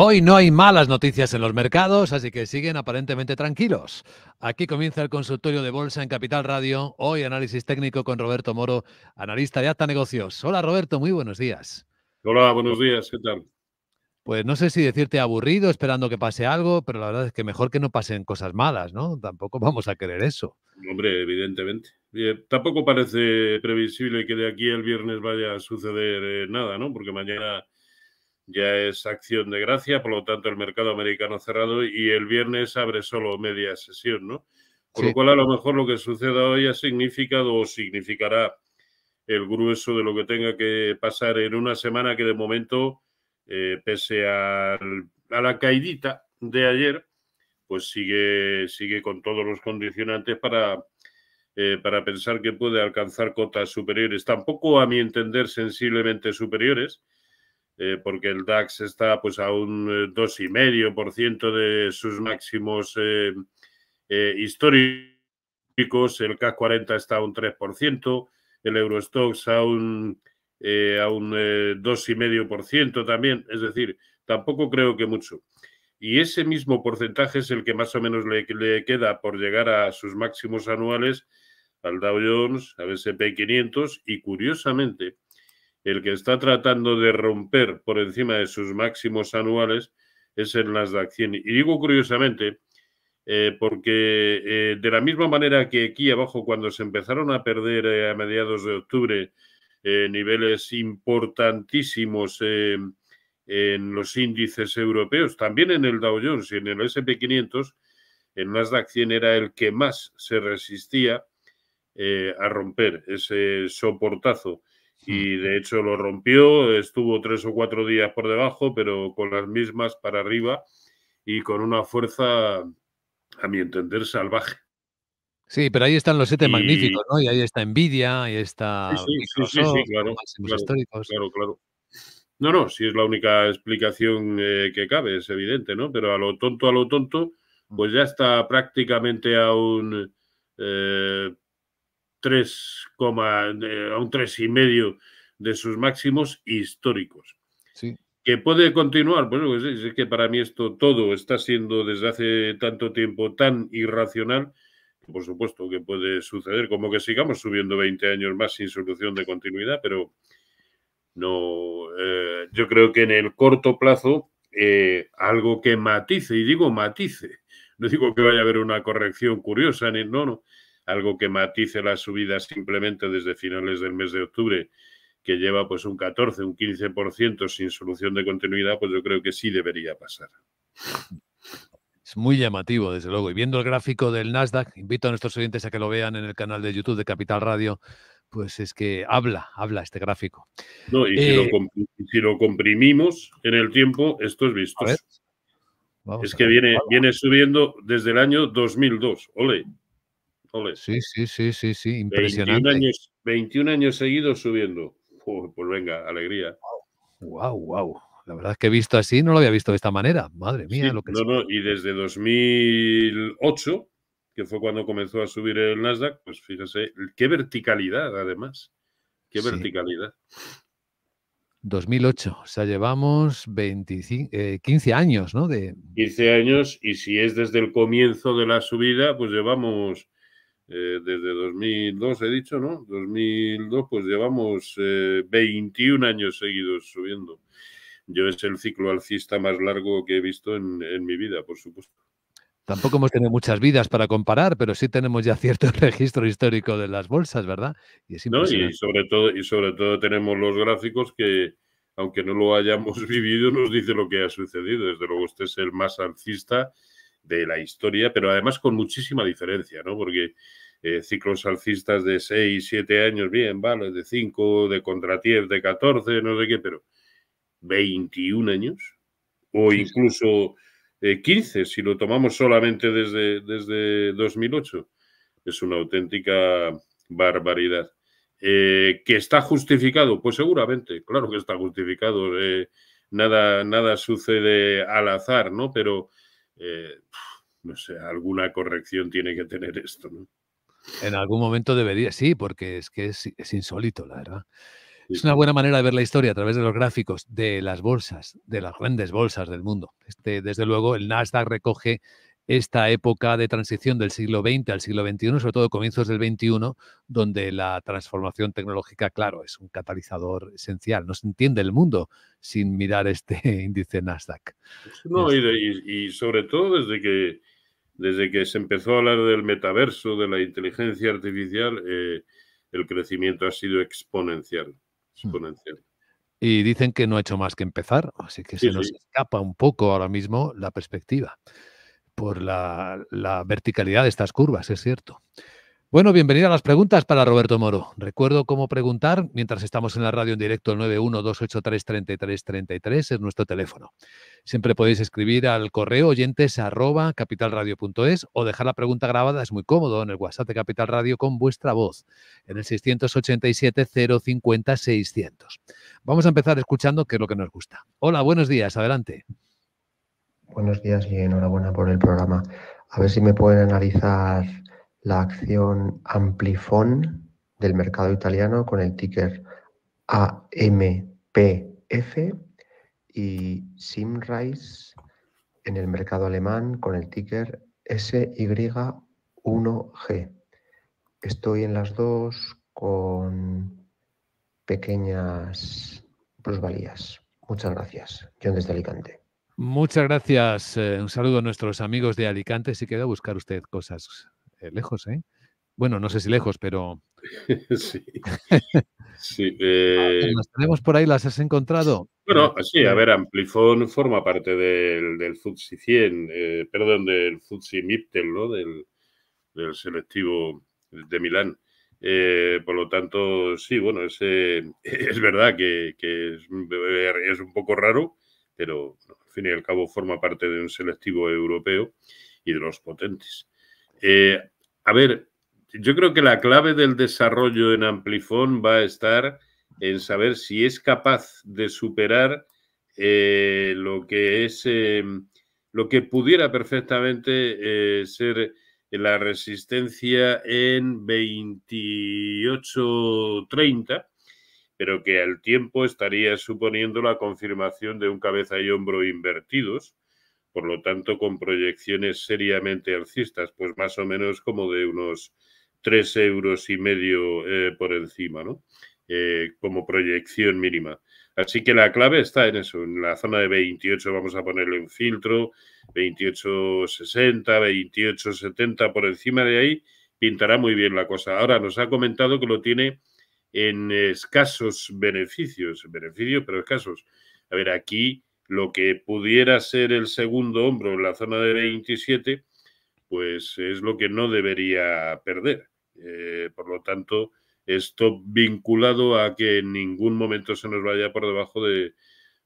Hoy no hay malas noticias en los mercados, así que siguen aparentemente tranquilos. Aquí comienza el consultorio de bolsa en Capital Radio. Hoy análisis técnico con Roberto Moro, analista de Acta Negocios. Hola Roberto, muy buenos días. Hola, buenos días, ¿qué tal? Pues no sé si decirte aburrido, esperando que pase algo, pero la verdad es que mejor que no pasen cosas malas, ¿no? Tampoco vamos a querer eso. Hombre, evidentemente tampoco parece previsible que de aquí el viernes vaya a suceder eh, nada, ¿no? Porque mañana ya es acción de gracia, por lo tanto el mercado americano cerrado y el viernes abre solo media sesión, ¿no? Con lo cual a lo mejor lo que suceda hoy ha significado o significará el grueso de lo que tenga que pasar en una semana que de momento, eh, pese a la caidita de ayer, pues sigue, sigue con todos los condicionantes para eh, para pensar que puede alcanzar cotas superiores, tampoco a mi entender sensiblemente superiores, eh, porque el DAX está pues a un 2,5% eh, de sus máximos históricos, el CAC 40 está a un 3%, el Eurostox a un, a un 2,5% también, es decir, tampoco creo que mucho y ese mismo porcentaje es el que más o menos le, queda por llegar a sus máximos anuales al Dow Jones, al SP 500 y curiosamente el que está tratando de romper por encima de sus máximos anuales es el Nasdaq 100. Y digo curiosamente eh, porque eh, de la misma manera que aquí abajo cuando se empezaron a perder eh, a mediados de octubre niveles importantísimos en los índices europeos, también en el Dow Jones y en el SP 500, el Nasdaq 100 era el que más se resistía eh, a romper ese soportazo. Hmm. Y de hecho lo rompió, estuvo tres o cuatro días por debajo, pero con las mismas para arriba y con una fuerza, a mi entender, salvaje. Sí, pero ahí están los siete magníficos, ¿no? Y ahí está envidia, y está. Sí, sí, sí, claro, No, no, si es la única explicación eh, que cabe, es evidente, ¿no? Pero a lo tonto, a lo tonto, hmm. pues ya está prácticamente a un eh, 3, eh, a un medio de sus máximos históricos. Que puede continuar, bueno, sé pues es que para mí esto todo está siendo desde hace tanto tiempo tan irracional, por supuesto que puede suceder, como que sigamos subiendo 20 años más sin solución de continuidad, pero no, eh, yo creo que en el corto plazo eh, algo que matice, y digo matice, no digo que vaya a haber una corrección curiosa, ni, no, no, algo que matice la subida simplemente desde finales del mes de octubre, que lleva pues un 14, un 15% sin solución de continuidad, pues yo creo que sí debería pasar. Es muy llamativo, desde luego. Y viendo el gráfico del Nasdaq, invito a nuestros oyentes a que lo vean en el canal de YouTube de Capital Radio, pues es que habla, habla este gráfico. No, y si, lo, eh, comprimimos en el tiempo, esto es visto. Es que viene, viene subiendo desde el año 2002. Ole. Sí, sí, sí, sí, sí, impresionante. 21 años, seguidos subiendo. pues venga, alegría. Wow, wow. La verdad es que visto así no lo había visto de esta manera. Madre mía, lo que es. no, y desde 2008, que fue cuando comenzó a subir el Nasdaq, pues fíjese, qué verticalidad además. Qué verticalidad. 2008, o sea, llevamos 15 eh, años, ¿no? De... 15 años y si es desde el comienzo de la subida, pues llevamos eh, desde 2002 he dicho, ¿no? 2002 pues llevamos 21 eh, años seguidos subiendo. Yo es el ciclo alcista más largo que he visto en, mi vida, por supuesto. Tampoco hemos tenido muchas vidas para comparar, pero sí tenemos ya cierto registro histórico de las bolsas, ¿verdad? Y, es no, y, sobre, todo, y sobre todo tenemos los gráficos que, aunque no lo hayamos vivido, nos dice lo que ha sucedido. Desde luego, este es el más alcista de la historia, pero además con muchísima diferencia, ¿no? Porque eh, ciclos alcistas de 6, 7 años, bien, vale, de 5, de contratier de 14, no sé qué, pero 21 años, o incluso 15, eh, si lo tomamos solamente desde, desde 2008, es una auténtica barbaridad. Eh, ¿Que está justificado? Pues seguramente, claro que está justificado. nada, nada sucede al azar, ¿no? Pero eh, no sé, alguna corrección tiene que tener esto, ¿no? En algún momento debería, sí, porque es que es, insólito, la verdad. Es una buena manera de ver la historia a través de los gráficos de las bolsas, de las grandes bolsas del mundo. Este, desde luego, el Nasdaq recoge esta época de transición del siglo XX al siglo XXI, sobre todo comienzos del XXI, donde la transformación tecnológica, claro, es un catalizador esencial. No se entiende el mundo sin mirar este índice Nasdaq. No, y, sobre todo desde que, desde que se empezó a hablar del metaverso, de la inteligencia artificial, eh, el crecimiento ha sido exponencial. Hmm. exponencial. Y dicen que no ha hecho más que empezar, así que se nos escapa un poco ahora mismo la perspectiva por la, verticalidad de estas curvas, es cierto. Bueno, bienvenido a las preguntas para Roberto Moro. Recuerdo cómo preguntar mientras estamos en la radio en directo el 912833333 es nuestro teléfono. Siempre podéis escribir al correo oyentes o dejar la pregunta grabada, es muy cómodo, en el WhatsApp de Capital Radio con vuestra voz, en el 687-050-600. Vamos a empezar escuchando qué es lo que nos gusta. Hola, buenos días, adelante. Buenos días y enhorabuena por el programa. A ver si me pueden analizar la acción Amplifon del mercado italiano con el ticker AMPF y Simrise en el mercado alemán con el ticker SY1G. Estoy en las dos con pequeñas plusvalías. Muchas gracias. John desde Alicante. Muchas gracias. Eh, un saludo a nuestros amigos de Alicante. Si queda buscar usted cosas eh, lejos, ¿eh? Bueno, no sé si lejos, pero. sí. sí ah, Las eh, tenemos por ahí, ¿las has encontrado? Bueno, sí, a ver, Amplifon forma parte del, del 100, perdón, del Futsi Miptel, ¿no? Del, selectivo de Milán. por lo tanto, sí, bueno, es, verdad que, es, es, un poco raro, pero fin y al cabo forma parte de un selectivo europeo y de los potentes. Eh, a ver, yo creo que la clave del desarrollo en Amplifón va a estar en saber si es capaz de superar eh, lo que es eh, lo que pudiera perfectamente ser la resistencia en 28-30 pero que al tiempo estaría suponiendo la confirmación de un cabeza y hombro invertidos, por lo tanto con proyecciones seriamente alcistas, pues más o menos como de unos tres euros y medio eh, por encima, ¿no? Eh, como proyección mínima. Así que la clave está en eso, en la zona de 28 vamos a ponerle un filtro, 28.60, 28.70, por encima de ahí pintará muy bien la cosa. Ahora nos ha comentado que lo tiene en escasos beneficios, beneficios pero escasos. A ver, aquí lo que pudiera ser el segundo hombro en la zona de 27, pues es lo que no debería perder. Eh, por lo tanto, esto vinculado a que en ningún momento se nos vaya por debajo de,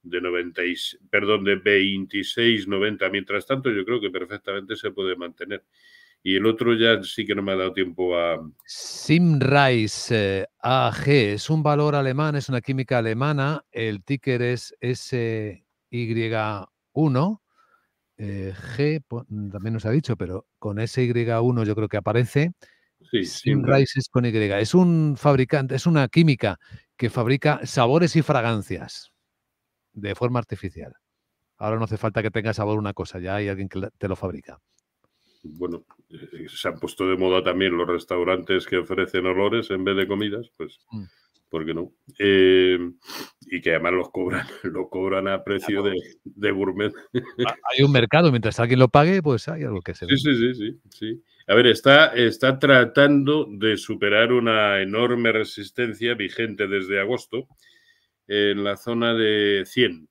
de perdón, de 26, 90. Mientras tanto, yo creo que perfectamente se puede mantener. Y el otro ya sí que no me ha dado tiempo a... Mm, Simrise eh, AG es un valor alemán, es una química alemana. El ticker es SY1. Eh, G también nos ha dicho, pero con SY1 yo creo que aparece. Simrise es con Y. Es un fabricante, es una química que fabrica sabores y fragancias de forma artificial. Ahora no hace falta que tenga sabor una cosa, ya hay alguien que te lo fabrica bueno, eh, se han puesto de moda también los restaurantes que ofrecen olores en vez de comidas, pues, mm. ¿por qué no? Eh, y que además los cobran, lo cobran a precio de, gourmet. Hay un mercado, mientras alguien lo pague, pues hay algo que se sí, sí, sí, sí, sí. A ver, está, está tratando de superar una enorme resistencia vigente desde agosto en la zona de 100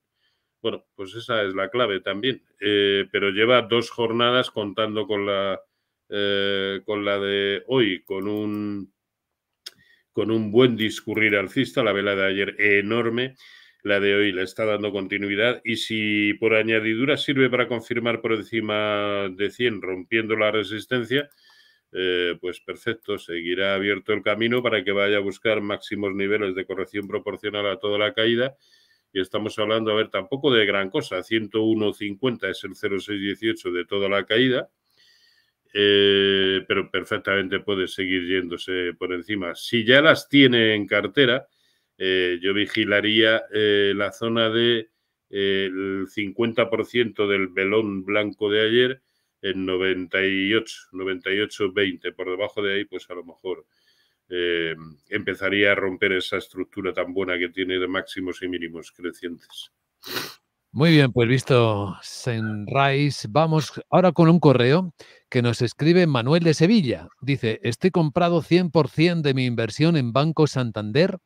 bueno, pues esa es la clave también. Eh, pero lleva dos jornadas contando con la, eh, con la de hoy, con un, con un buen discurrir alcista, la vela de ayer enorme, la de hoy le está dando continuidad y si por añadidura sirve para confirmar por encima de 100 rompiendo la resistencia, eh, pues perfecto, seguirá abierto el camino para que vaya a buscar máximos niveles de corrección proporcional a toda la caída y estamos hablando, a ver, tampoco de gran cosa, 101.50 es el 0,618 de toda la caída, eh, pero perfectamente puede seguir yéndose por encima. Si ya las tiene en cartera, eh, yo vigilaría eh, la zona de el 50% del velón blanco de ayer en 98, 98-20, por debajo de ahí, pues a lo mejor eh, empezaría a romper esa estructura tan buena que tiene de máximos y mínimos crecientes. Muy bien, pues visto Senrise, vamos ahora con un correo que nos escribe Manuel de Sevilla. Dice, estoy comprado 100% de mi inversión en Banco Santander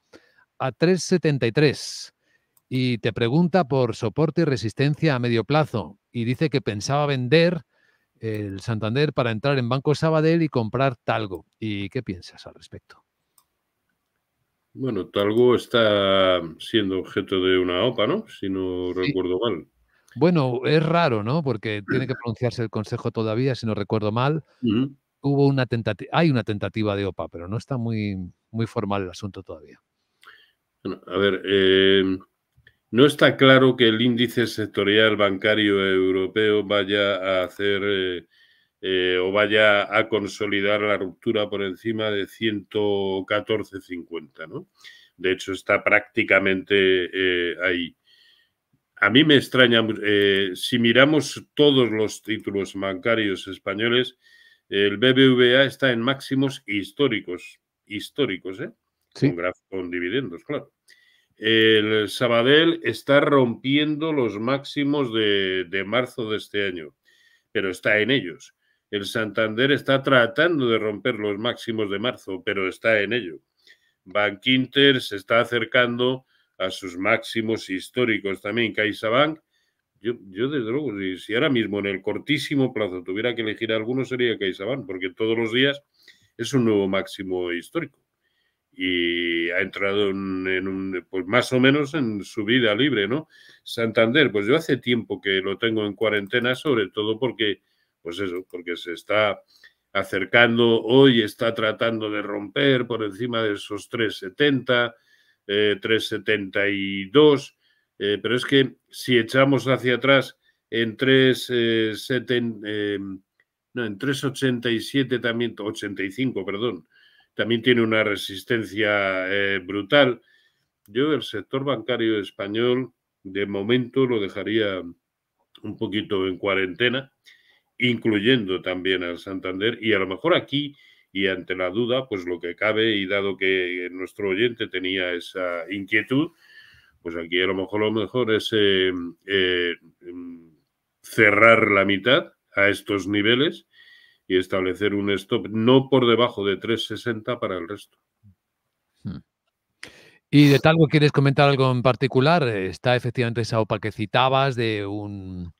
a 373 y te pregunta por soporte y resistencia a medio plazo y dice que pensaba vender el Santander para entrar en Banco Sabadell y comprar Talgo. ¿Y qué piensas al respecto? Bueno, Talgo está siendo objeto de una OPA, ¿no? Si no recuerdo mal. Bueno, es raro, ¿no? Porque mm. tiene que pronunciarse el Consejo todavía, si no recuerdo mal. Hubo una tentativa, hay una tentativa de OPA, pero no está muy, muy formal el asunto todavía. Bueno, a ver, eh, no está claro que el índice sectorial bancario europeo vaya a hacer eh, eh, o vaya a consolidar la ruptura por encima de 114,50, ¿no? De hecho, está prácticamente eh, ahí. A mí me extraña, si miramos todos los títulos bancarios españoles, el BBVA está en máximos históricos, históricos, ¿eh? Con, con dividendos, claro. El Sabadell está rompiendo los máximos de, marzo de este año, pero está en ellos. El Santander está tratando de romper los máximos de marzo, pero está en ello. Inter se está acercando a sus máximos históricos también. CaixaBank, yo, yo desde luego, si, si, ahora mismo en el cortísimo plazo tuviera que elegir alguno sería CaixaBank, porque todos los días es un nuevo máximo histórico y ha entrado en, pues más o menos en su vida libre, ¿no? Santander, pues yo hace tiempo que lo tengo en cuarentena, sobre todo porque, pues eso, porque se está acercando hoy, está tratando de romper por encima de esos 370, eh, 372, eh, pero es que si echamos hacia atrás en 3,70, eh, em, no, en 387 también, 85, perdón, también tiene una resistencia eh, brutal. Yo el sector bancario español de momento lo dejaría un poquito en cuarentena, incluyendo también al Santander y a lo mejor aquí y ante la duda, pues lo que cabe y dado que nuestro oyente tenía esa inquietud, pues aquí a lo mejor lo mejor es eh, eh, mm, cerrar la mitad a estos niveles y establecer un stop no por debajo de 360 para el resto. Hmm. ¿Y de Talgo quieres comentar algo en particular? Está efectivamente esa OPA que citabas de, un,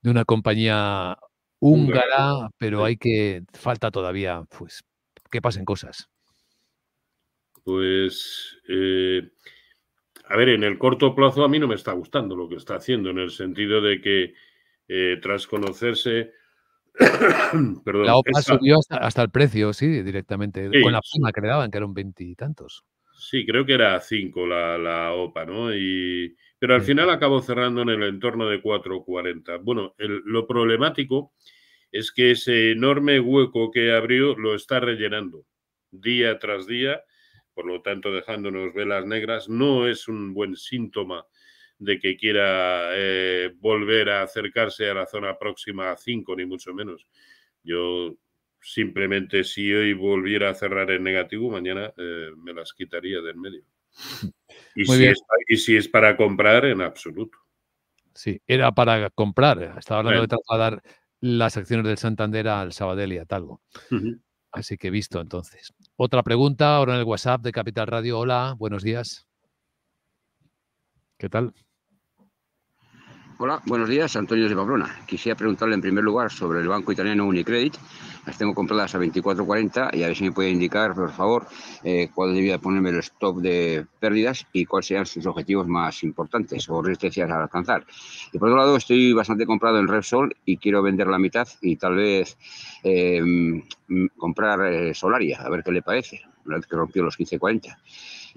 de una compañía húngara, pero hay que, falta todavía pues, que pasen cosas. Pues, eh, a ver, en el corto plazo a mí no me está gustando lo que está haciendo, en el sentido de que eh, tras conocerse la OPA subió hasta, el precio, sí, directamente, con la prima que le daban, que eran veintitantos. Sí, creo que era cinco la, la OPA, ¿no? Y, pero al final acabó cerrando en el entorno de 4,40. Bueno, lo problemático es que ese enorme hueco que abrió lo está rellenando día tras día, por lo tanto dejándonos velas negras, no es un buen síntoma de que quiera eh, volver a acercarse a la zona próxima a 5, ni mucho menos. Yo simplemente si hoy volviera a cerrar en negativo, mañana eh, me las quitaría del medio. Y si, es, y si, es, para comprar, en absoluto. Sí, era para comprar. Estaba hablando de trasladar las acciones del Santander al Sabadell y a Talgo. Así que visto entonces. Otra pregunta ahora en el WhatsApp de Capital Radio. Hola, buenos días. ¿Qué tal? Hola, buenos días, Antonio de Pablona. Quisiera preguntarle en primer lugar sobre el banco italiano Unicredit. Las tengo compradas a 24.40 y a ver si me puede indicar, por favor, eh, cuál debía ponerme el stop de pérdidas y cuáles sean sus objetivos más importantes o resistencias a alcanzar. Y por otro lado, estoy bastante comprado en Repsol y quiero vender la mitad y tal vez eh, comprar eh, Solaria, a ver qué le parece, una vez que rompió los 15.40.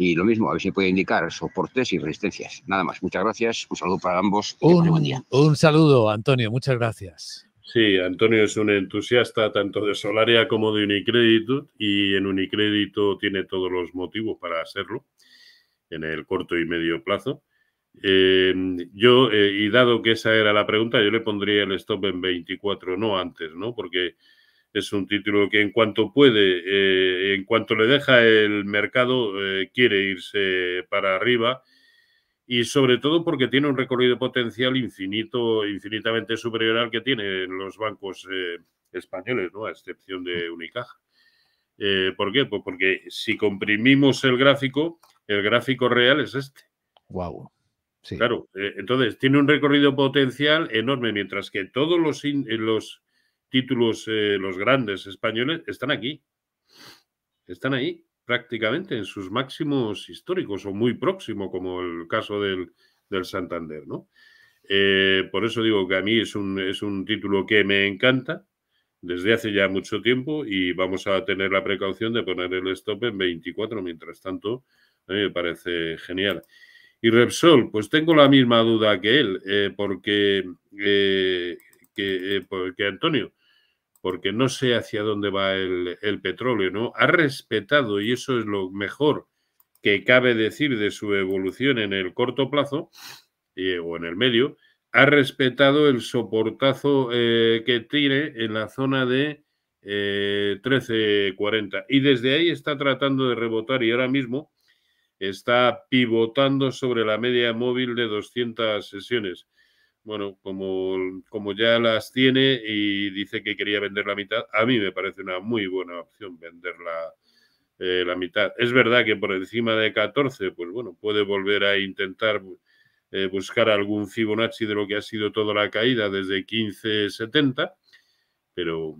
Y lo mismo, a ver si puede indicar soportes y resistencias. Nada más, muchas gracias, un saludo para ambos. Un, día. un saludo, Antonio, muchas gracias. Sí, Antonio es un entusiasta tanto de Solaria como de Unicredit y en Unicrédito tiene todos los motivos para hacerlo en el corto y medio plazo. Eh, yo, eh, y dado que esa era la pregunta, yo le pondría el stop en 24, no antes, ¿no? Porque es un título que en cuanto puede, eh, en cuanto le deja el mercado, eh, quiere irse para arriba y sobre todo porque tiene un recorrido potencial infinito, infinitamente superior al que tienen los bancos eh, españoles, ¿no? a excepción de Unicaja. ¿Por qué? Pues porque si comprimimos el gráfico, el gráfico real es este. Wow. Sí. Claro, entonces tiene un recorrido potencial enorme, mientras que todos los títulos, eh, los grandes españoles, están aquí. Están ahí prácticamente en sus máximos históricos o muy próximo, como el caso del, del Santander. ¿no? Eh, por eso digo que a mí es un, es un título que me encanta desde hace ya mucho tiempo y vamos a tener la precaución de poner el stop en 24. Mientras tanto, a mí me parece genial. Y Repsol, pues tengo la misma duda que él, eh, porque, que, porque Antonio, porque no sé hacia dónde va el, petróleo, ¿no? Ha respetado, y eso es lo mejor que cabe decir de su evolución en el corto plazo eh, o en el medio, ha respetado el soportazo eh, que tiene en la zona de 13.40 eh, y desde ahí está tratando de rebotar y ahora mismo está pivotando sobre la media móvil de 200 sesiones bueno, como, como ya las tiene y dice que quería vender la mitad, a mí me parece una muy buena opción vender eh, la mitad. Es verdad que por encima de 14, pues bueno, puede volver a intentar eh, buscar algún Fibonacci de lo que ha sido toda la caída desde 1570, pero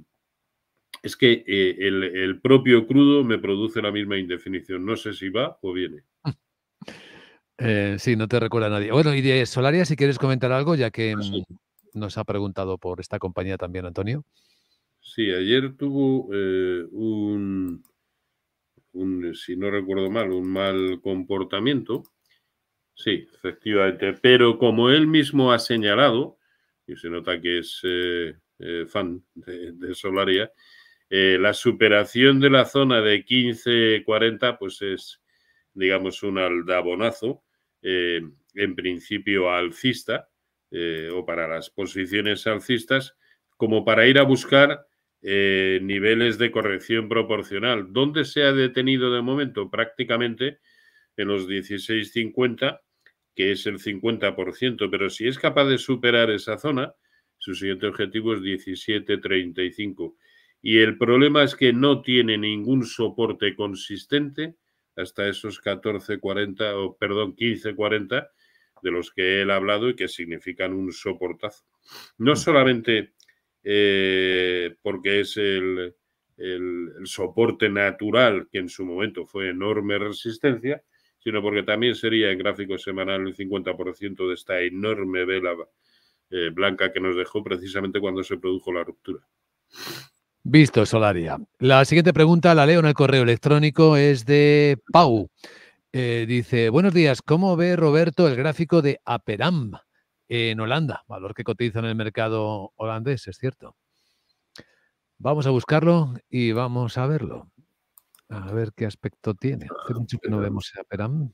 es que eh, el propio crudo me produce la misma indefinición. No sé si va o viene. Eh, sí, no te recuerda nadie. Bueno, y Solaria, si quieres comentar algo, ya que ah, mm, nos ha preguntado por esta compañía también, Antonio. Sí, ayer tuvo eh, un, eh, si no recuerdo mal, un mal comportamiento. Sí, efectivamente. Pero como él mismo ha señalado, y se nota que es fan de, Solaria, la superación de la zona de 15-40, pues es, digamos, un aldabonazo eh, en principio alcista eh, o para las posiciones alcistas, como para ir a buscar eh, niveles de corrección proporcional. ¿Dónde se ha detenido de momento? Prácticamente en los 16.50, que es el 50%, pero si es capaz de superar esa zona, su siguiente objetivo es 17.35. Y el problema es que no tiene ningún soporte consistente hasta esos 14.40 o perdón 15.40 de los que él ha hablado y que significan un soportazo. No solamente eh, porque es el, soporte natural que en su momento fue enorme resistencia, sino porque también sería en gráfico semanal el 50% de esta enorme vela eh, blanca que nos dejó precisamente cuando se produjo la ruptura. Visto, Solaria. La siguiente pregunta la leo en el correo electrónico, es de Pau. Eh, dice, buenos días, ¿cómo ve Roberto el gráfico de Aperam en Holanda? Valor que cotiza en el mercado holandés, es cierto. Vamos a buscarlo y vamos a verlo. A ver qué aspecto tiene. no vemos Aperam.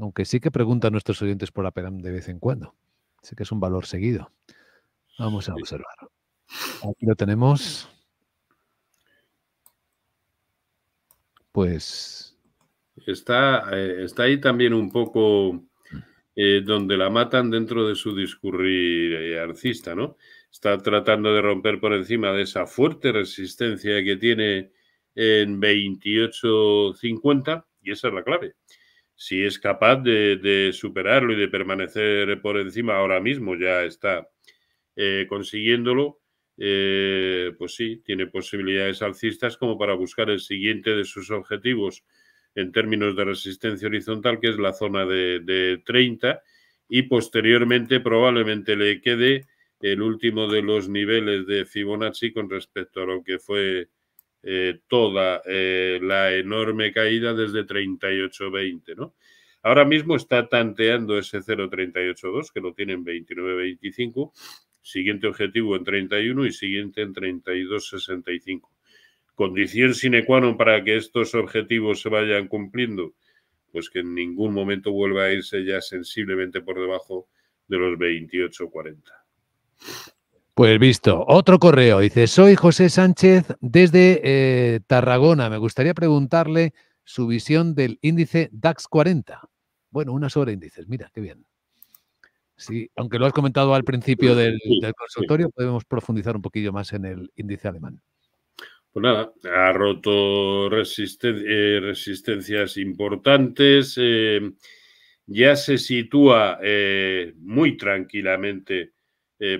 Aunque sí que preguntan nuestros oyentes por Aperam de vez en cuando. Sé que es un valor seguido. Vamos a observarlo. Aquí lo tenemos. Pues. Está, eh, está ahí también un poco eh, donde la matan dentro de su discurrir eh, arcista, ¿no? Está tratando de romper por encima de esa fuerte resistencia que tiene en 28.50 y esa es la clave. Si es capaz de, superarlo y de permanecer por encima ahora mismo, ya está consiguiéndolo, eh, pues sí, tiene posibilidades alcistas como para buscar el siguiente de sus objetivos en términos de resistencia horizontal, que es la zona de, 30, y posteriormente probablemente le quede el último de los niveles de Fibonacci con respecto a lo que fue eh, toda eh, la enorme caída desde 38.20, ¿no? Ahora mismo está tanteando ese 0.382, que lo tienen en 29.25, siguiente objetivo en 31 y siguiente en 32,65. Condición sine qua non para que estos objetivos se vayan cumpliendo, pues que en ningún momento vuelva a irse ya sensiblemente por debajo de los 40 Pues visto, otro correo. Dice, soy José Sánchez desde eh, Tarragona. Me gustaría preguntarle su visión del índice DAX 40. Bueno, una sobre índices. Mira, qué bien. Sí, aunque lo has comentado al principio del, consultorio, podemos profundizar un poquillo más en el índice alemán. Pues nada, ha roto eh, resistencias importantes, eh, ya se sitúa eh, muy tranquilamente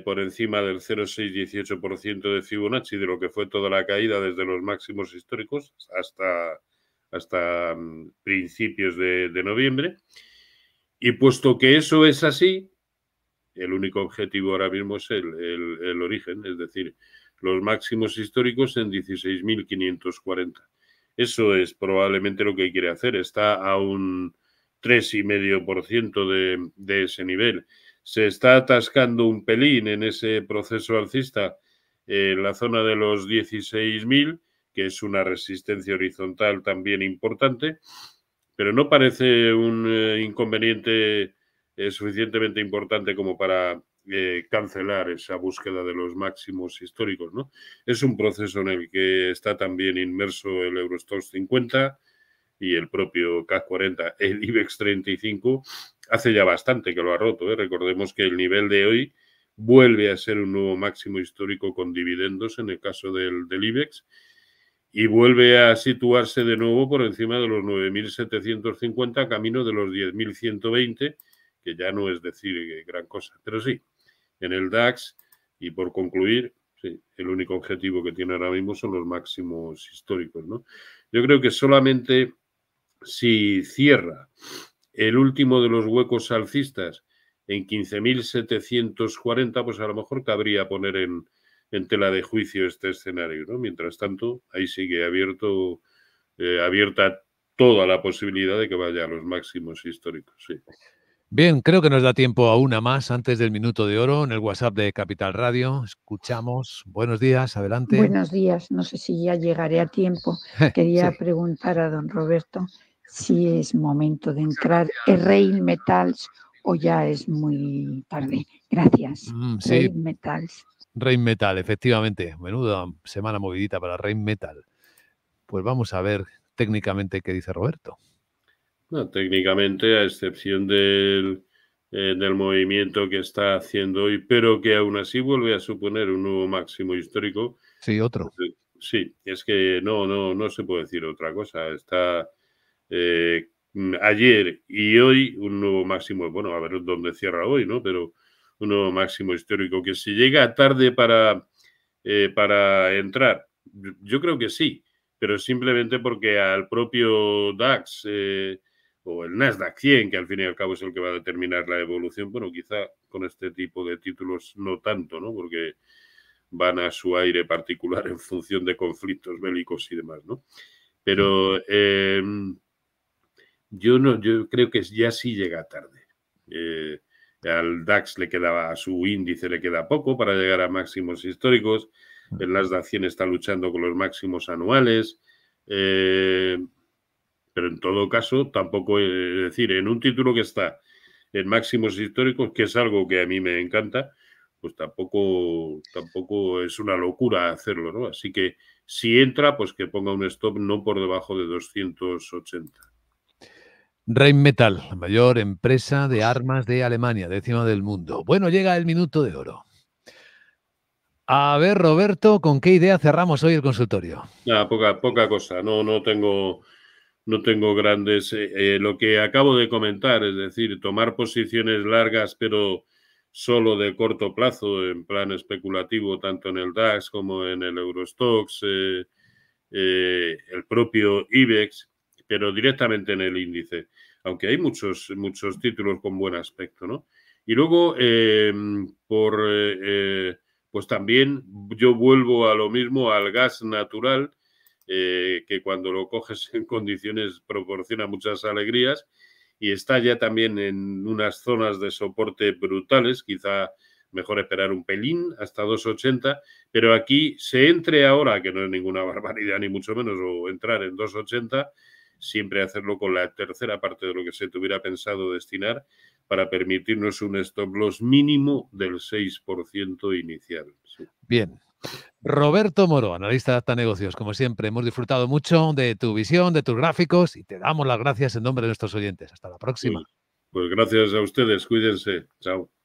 por encima del 0,618% de Fibonacci, de lo que fue toda la caída desde los máximos históricos hasta, hasta mm, principios de noviembre. Y puesto que eso es así, el único objetivo ahora mismo es el, origen, es decir, los máximos históricos en 16.540. Eso es probablemente lo que quiere hacer. Está a un 3,5% de, de ese nivel. Se está atascando un pelín en ese proceso alcista en eh, la zona de los 16.000, que es una resistencia horizontal también importante, pero no parece un eh, inconveniente es suficientemente importante como para eh, cancelar esa búsqueda de los máximos históricos. ¿no? Es un proceso en el que está también inmerso el Eurostoxx 50 y el propio CAC 40, el IBEX 35, hace ya bastante que lo ha roto. ¿eh? Recordemos que el nivel de hoy vuelve a ser un nuevo máximo histórico con dividendos en el caso del, del IBEX y vuelve a situarse de nuevo por encima de los 9.750, camino de los 10.120 que ya no es decir eh, gran cosa. Pero sí, en el DAX, y por concluir, el único objetivo que tiene ahora mismo son los máximos históricos. ¿no? Yo creo que solamente si cierra el último de los huecos alcistas en 15.740, pues a lo mejor cabría poner en, tela de juicio este escenario. ¿no? Mientras tanto, ahí sigue abierto, eh, abierta toda la posibilidad de que vaya a los máximos históricos. Sí. Bien, creo que nos da tiempo a una más antes del minuto de oro en el WhatsApp de Capital Radio. Escuchamos. Buenos días, adelante. Buenos días. No sé si ya llegaré a tiempo. Quería preguntar a don Roberto si es momento de entrar en Rail Metals o ya es muy tarde. Gracias. Mm, Metals. Rain Metal, efectivamente. Menuda semana movidita para Rain Metal. Pues vamos a ver técnicamente qué dice Roberto. No, técnicamente, a excepción eh, del, movimiento que está haciendo hoy, pero que aún así vuelve a suponer un nuevo máximo histórico. Sí, otro. Sí, es que no, no, no se puede decir otra cosa. Está eh, ayer y hoy un nuevo máximo, bueno, a ver dónde cierra hoy, ¿no? Pero un nuevo máximo histórico que si llega tarde para, eh, para entrar, yo creo que sí, pero simplemente porque al propio DAX o el Nasdaq 100, que al fin y al cabo es el que va a determinar la evolución, bueno, quizá con este tipo de títulos no tanto, ¿no? Porque van a su aire particular en función de conflictos bélicos y demás, ¿no? Pero em, yo no, yo creo que ya sí llega tarde. Eh, al DAX le quedaba, a su índice le queda poco para llegar a máximos históricos. Mm. El Nasdaq 100 está luchando con los máximos anuales. Eh, pero en todo caso, tampoco, eh, es decir, en un título que está en máximos históricos, que es algo que a mí me encanta, pues tampoco, tampoco es una locura hacerlo, ¿no? Así que si entra, pues que ponga un stop no por debajo de 280. Rain Metal, la mayor empresa de armas de Alemania, décima del mundo. Bueno, llega el minuto de oro. A ver, Roberto, ¿con qué idea cerramos hoy el consultorio? poca, poca cosa. No, no tengo no tengo grandes. Eh, eh, lo que acabo de comentar, es decir, tomar posiciones largas pero solo de corto plazo, en plan especulativo, tanto en el DAX como en el Eurostox, eh, el propio IBEX, pero directamente en el índice, aunque hay muchos, muchos títulos con buen aspecto, ¿no? Y luego, em, por, pues también yo vuelvo a lo mismo, al gas natural, eh, que cuando lo coges en condiciones proporciona muchas alegrías y está ya también en unas zonas de soporte brutales, quizá mejor esperar un pelín hasta 2,80, pero aquí se entre ahora, que no es ninguna barbaridad ni mucho menos, o entrar en 2,80, siempre hacerlo con la tercera parte de lo que se tuviera pensado destinar para permitirnos un stop loss mínimo del 6% inicial. Bien, Roberto Moro, analista de Acta Negocios, como siempre, hemos disfrutado mucho de tu visión, de tus gráficos y te damos las gracias en nombre de nuestros oyentes. Hasta la próxima. Pues, pues gracias a ustedes, cuídense. Chao.